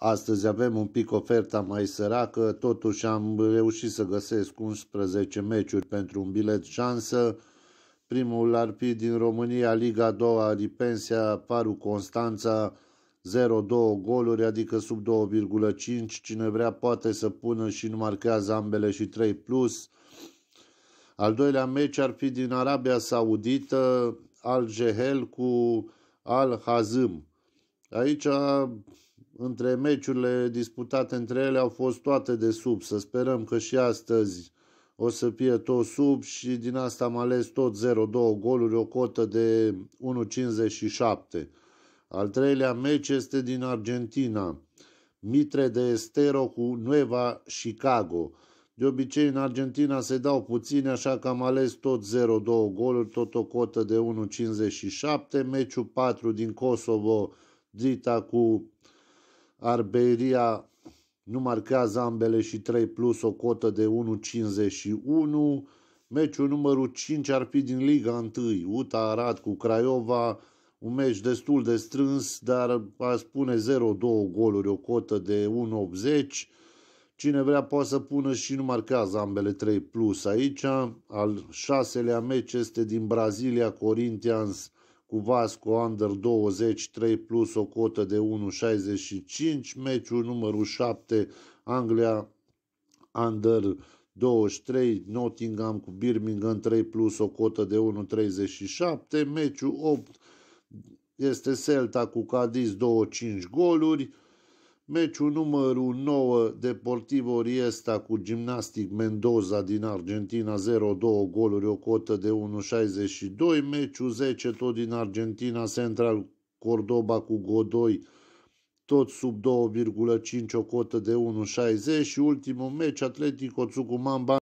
Astăzi avem un pic oferta mai săracă, totuși am reușit să găsesc 11 meciuri pentru un bilet șansă. Primul ar fi din România, Liga 2, Ripensia, Paru Constanța, 0-2 goluri, adică sub 2,5. Cine vrea poate să pună și nu marchează ambele și 3+. Plus. Al doilea meci ar fi din Arabia Saudită, Al Jehel cu Al Hazm. Aici între meciurile disputate între ele au fost toate de sub. Să sperăm că și astăzi o să fie tot sub și din asta am ales tot 0-2 goluri, o cotă de 1,57. Al treilea meci este din Argentina. Mitre de Estero cu Nueva Chicago. De obicei în Argentina se dau puține, așa că am ales tot 0-2 goluri, tot o cotă de 1,57. Meciul 4 din Kosovo, Drita cu Arberia nu marchează ambele și 3 plus o cotă de 1,51. Meciul numărul 5 ar fi din Liga 1, UTA Arad cu Craiova, un meci destul de strâns, dar a spune 0-2 goluri, o cotă de 1,80. Cine vrea poate să pună și nu marchează ambele 3 plus aici. Al șaselea meci este din Brazilia, Corinthians cu Vasco Under 23 plus o cotă de 1,65, meciul numărul 7 Anglia Under 23, Nottingham cu Birmingham 3 plus o cotă de 1,37, meciul 8 este Celta cu Cadiz 2,5 goluri, Meciul numărul 9, Deportivo Riesta cu Gimnastic Mendoza din Argentina, 0-2 goluri, o cotă de 1,62. Meciul 10, tot din Argentina, Central Cordoba cu Godoi, tot sub 2,5, o cotă de 1,60. Și ultimul meci, Atletico Tucumán,